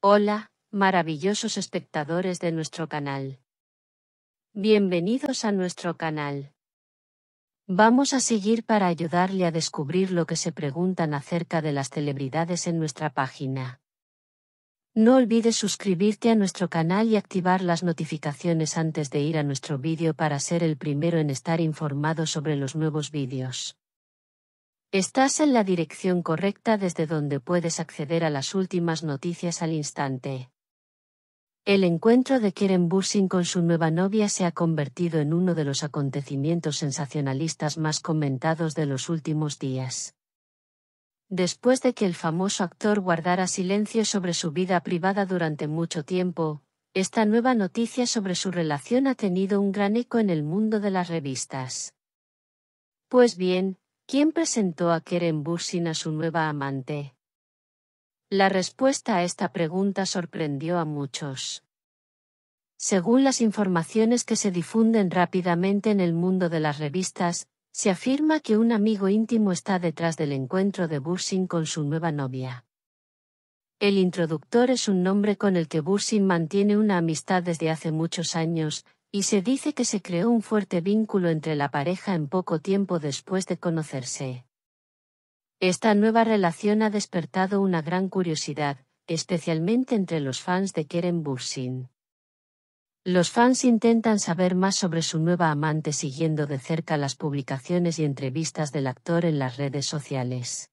Hola, maravillosos espectadores de nuestro canal. Bienvenidos a nuestro canal. Vamos a seguir para ayudarle a descubrir lo que se preguntan acerca de las celebridades en nuestra página. No olvides suscribirte a nuestro canal y activar las notificaciones antes de ir a nuestro vídeo para ser el primero en estar informado sobre los nuevos vídeos. Estás en la dirección correcta desde donde puedes acceder a las últimas noticias al instante. El encuentro de Keren Bursing con su nueva novia se ha convertido en uno de los acontecimientos sensacionalistas más comentados de los últimos días. Después de que el famoso actor guardara silencio sobre su vida privada durante mucho tiempo, esta nueva noticia sobre su relación ha tenido un gran eco en el mundo de las revistas. Pues bien, ¿Quién presentó a Keren Bursin a su nueva amante? La respuesta a esta pregunta sorprendió a muchos. Según las informaciones que se difunden rápidamente en el mundo de las revistas, se afirma que un amigo íntimo está detrás del encuentro de Bursin con su nueva novia. El introductor es un nombre con el que Bursin mantiene una amistad desde hace muchos años, y se dice que se creó un fuerte vínculo entre la pareja en poco tiempo después de conocerse. Esta nueva relación ha despertado una gran curiosidad, especialmente entre los fans de Keren Bursin. Los fans intentan saber más sobre su nueva amante siguiendo de cerca las publicaciones y entrevistas del actor en las redes sociales.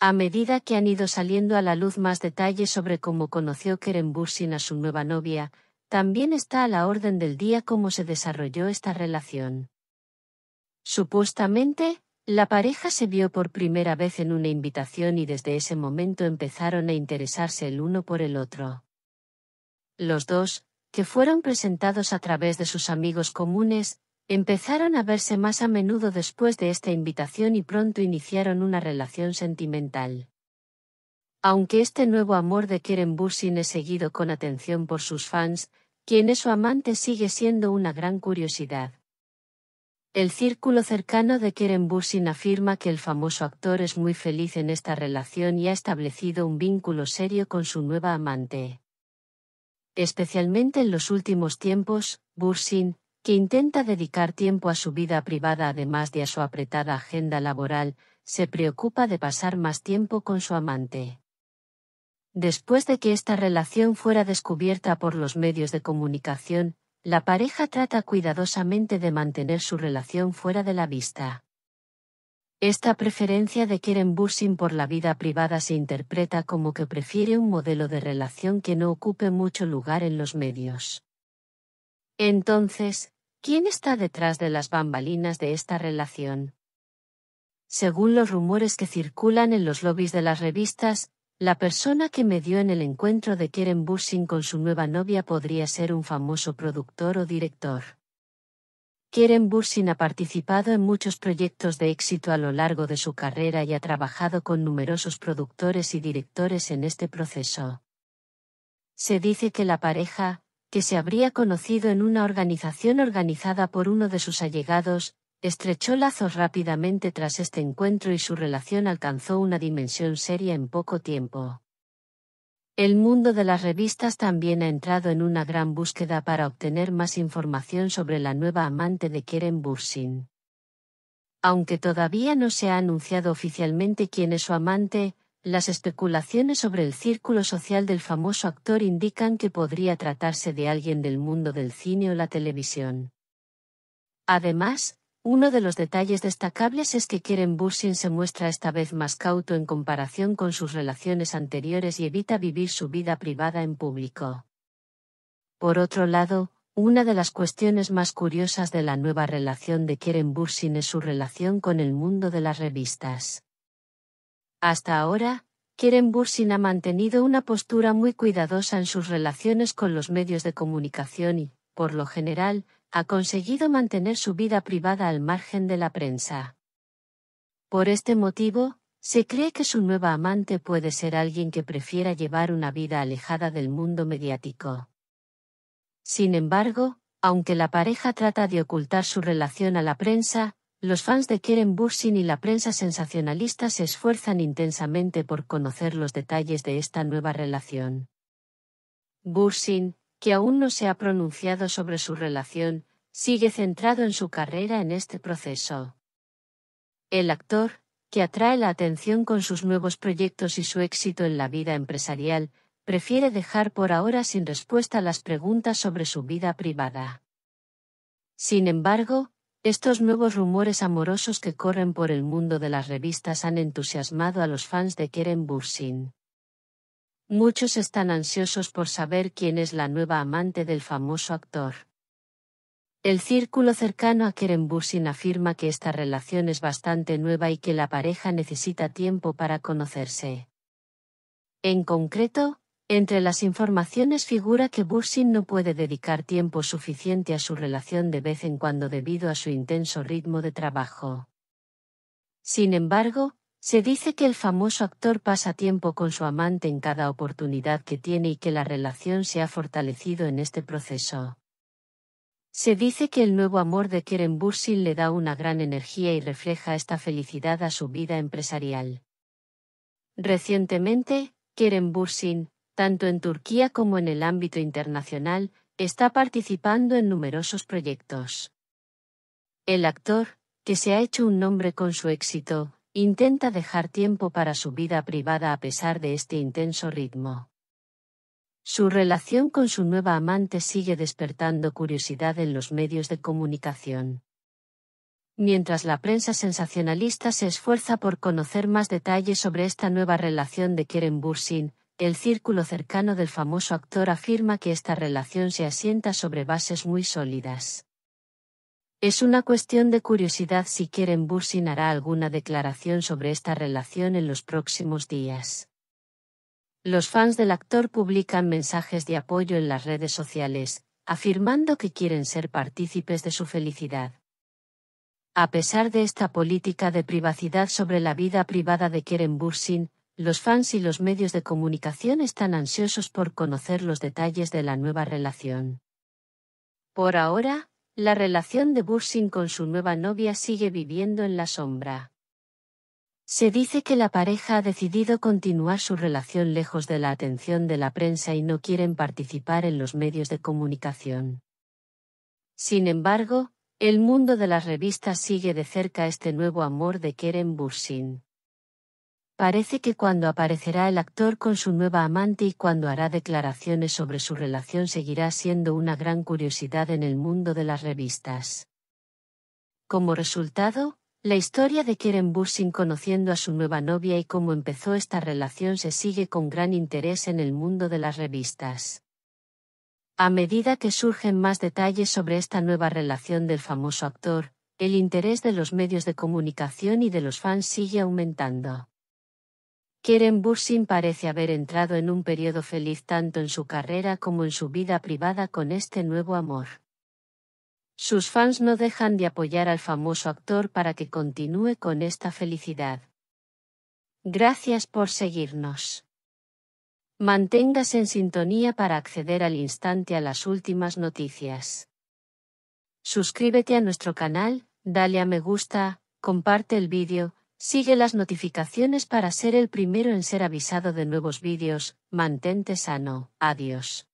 A medida que han ido saliendo a la luz más detalles sobre cómo conoció Keren Bursin a su nueva novia, también está a la orden del día cómo se desarrolló esta relación. Supuestamente, la pareja se vio por primera vez en una invitación y desde ese momento empezaron a interesarse el uno por el otro. Los dos, que fueron presentados a través de sus amigos comunes, empezaron a verse más a menudo después de esta invitación y pronto iniciaron una relación sentimental. Aunque este nuevo amor de Keren Bursin es seguido con atención por sus fans, quien es su amante sigue siendo una gran curiosidad. El círculo cercano de Keren Bursin afirma que el famoso actor es muy feliz en esta relación y ha establecido un vínculo serio con su nueva amante. Especialmente en los últimos tiempos, Bursin, que intenta dedicar tiempo a su vida privada además de a su apretada agenda laboral, se preocupa de pasar más tiempo con su amante. Después de que esta relación fuera descubierta por los medios de comunicación, la pareja trata cuidadosamente de mantener su relación fuera de la vista. Esta preferencia de Keren Bursin por la vida privada se interpreta como que prefiere un modelo de relación que no ocupe mucho lugar en los medios. Entonces, ¿quién está detrás de las bambalinas de esta relación? Según los rumores que circulan en los lobbies de las revistas, la persona que me dio en el encuentro de Keren Bursin con su nueva novia podría ser un famoso productor o director. Keren Bursin ha participado en muchos proyectos de éxito a lo largo de su carrera y ha trabajado con numerosos productores y directores en este proceso. Se dice que la pareja, que se habría conocido en una organización organizada por uno de sus allegados, Estrechó lazos rápidamente tras este encuentro y su relación alcanzó una dimensión seria en poco tiempo. El mundo de las revistas también ha entrado en una gran búsqueda para obtener más información sobre la nueva amante de Keren Bursin. Aunque todavía no se ha anunciado oficialmente quién es su amante, las especulaciones sobre el círculo social del famoso actor indican que podría tratarse de alguien del mundo del cine o la televisión. Además, uno de los detalles destacables es que Keren Bursin se muestra esta vez más cauto en comparación con sus relaciones anteriores y evita vivir su vida privada en público. Por otro lado, una de las cuestiones más curiosas de la nueva relación de Keren Bursin es su relación con el mundo de las revistas. Hasta ahora, Keren Bursin ha mantenido una postura muy cuidadosa en sus relaciones con los medios de comunicación y, por lo general, ha conseguido mantener su vida privada al margen de la prensa. Por este motivo, se cree que su nueva amante puede ser alguien que prefiera llevar una vida alejada del mundo mediático. Sin embargo, aunque la pareja trata de ocultar su relación a la prensa, los fans de Keren Bursin y la prensa sensacionalista se esfuerzan intensamente por conocer los detalles de esta nueva relación. Bursin, que aún no se ha pronunciado sobre su relación, sigue centrado en su carrera en este proceso. El actor, que atrae la atención con sus nuevos proyectos y su éxito en la vida empresarial, prefiere dejar por ahora sin respuesta las preguntas sobre su vida privada. Sin embargo, estos nuevos rumores amorosos que corren por el mundo de las revistas han entusiasmado a los fans de Keren Bursin. Muchos están ansiosos por saber quién es la nueva amante del famoso actor. El círculo cercano a Keren Bursin afirma que esta relación es bastante nueva y que la pareja necesita tiempo para conocerse. En concreto, entre las informaciones figura que Bursin no puede dedicar tiempo suficiente a su relación de vez en cuando debido a su intenso ritmo de trabajo. Sin embargo, se dice que el famoso actor pasa tiempo con su amante en cada oportunidad que tiene y que la relación se ha fortalecido en este proceso. Se dice que el nuevo amor de Keren Bursin le da una gran energía y refleja esta felicidad a su vida empresarial. Recientemente, Keren Bursin, tanto en Turquía como en el ámbito internacional, está participando en numerosos proyectos. El actor, que se ha hecho un nombre con su éxito, Intenta dejar tiempo para su vida privada a pesar de este intenso ritmo. Su relación con su nueva amante sigue despertando curiosidad en los medios de comunicación. Mientras la prensa sensacionalista se esfuerza por conocer más detalles sobre esta nueva relación de Keren Bursin, el círculo cercano del famoso actor afirma que esta relación se asienta sobre bases muy sólidas. Es una cuestión de curiosidad si Keren Bursin hará alguna declaración sobre esta relación en los próximos días. Los fans del actor publican mensajes de apoyo en las redes sociales, afirmando que quieren ser partícipes de su felicidad. A pesar de esta política de privacidad sobre la vida privada de Keren Bursin, los fans y los medios de comunicación están ansiosos por conocer los detalles de la nueva relación. Por ahora, la relación de Bursin con su nueva novia sigue viviendo en la sombra. Se dice que la pareja ha decidido continuar su relación lejos de la atención de la prensa y no quieren participar en los medios de comunicación. Sin embargo, el mundo de las revistas sigue de cerca este nuevo amor de Keren Bursin. Parece que cuando aparecerá el actor con su nueva amante y cuando hará declaraciones sobre su relación seguirá siendo una gran curiosidad en el mundo de las revistas. Como resultado, la historia de Kieran Bushing conociendo a su nueva novia y cómo empezó esta relación se sigue con gran interés en el mundo de las revistas. A medida que surgen más detalles sobre esta nueva relación del famoso actor, el interés de los medios de comunicación y de los fans sigue aumentando. Keren Bursin parece haber entrado en un periodo feliz tanto en su carrera como en su vida privada con este nuevo amor. Sus fans no dejan de apoyar al famoso actor para que continúe con esta felicidad. Gracias por seguirnos. Manténgase en sintonía para acceder al instante a las últimas noticias. Suscríbete a nuestro canal, dale a me gusta, comparte el vídeo, Sigue las notificaciones para ser el primero en ser avisado de nuevos vídeos. Mantente sano. Adiós.